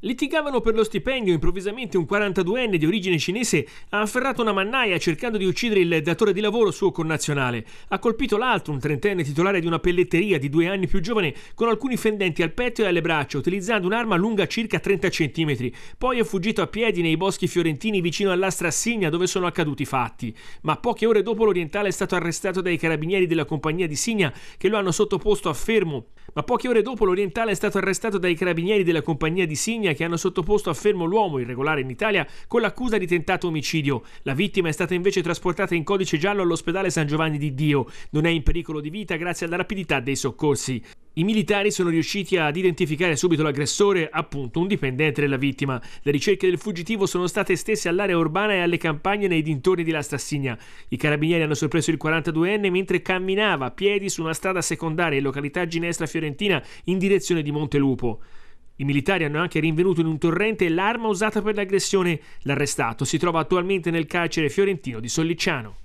Litigavano per lo stipendio, improvvisamente un 42enne di origine cinese ha afferrato una mannaia cercando di uccidere il datore di lavoro suo connazionale. Ha colpito l'altro, un trentenne titolare di una pelletteria di due anni più giovane, con alcuni fendenti al petto e alle braccia, utilizzando un'arma lunga circa 30 cm. Poi è fuggito a piedi nei boschi fiorentini vicino all'Astra Signa dove sono accaduti i fatti. Ma poche ore dopo l'orientale è stato arrestato dai carabinieri della compagnia di Signa che lo hanno sottoposto a fermo ma poche ore dopo l'orientale è stato arrestato dai carabinieri della compagnia di Signa che hanno sottoposto a fermo l'uomo irregolare in Italia con l'accusa di tentato omicidio. La vittima è stata invece trasportata in codice giallo all'ospedale San Giovanni di Dio. Non è in pericolo di vita grazie alla rapidità dei soccorsi. I militari sono riusciti ad identificare subito l'aggressore, appunto un dipendente della vittima. Le ricerche del fuggitivo sono state estese all'area urbana e alle campagne nei dintorni di La I carabinieri hanno sorpreso il 42enne mentre camminava a piedi su una strada secondaria in località Ginestra Fiorentina in direzione di Montelupo. I militari hanno anche rinvenuto in un torrente l'arma usata per l'aggressione. L'arrestato si trova attualmente nel carcere fiorentino di Sollicciano.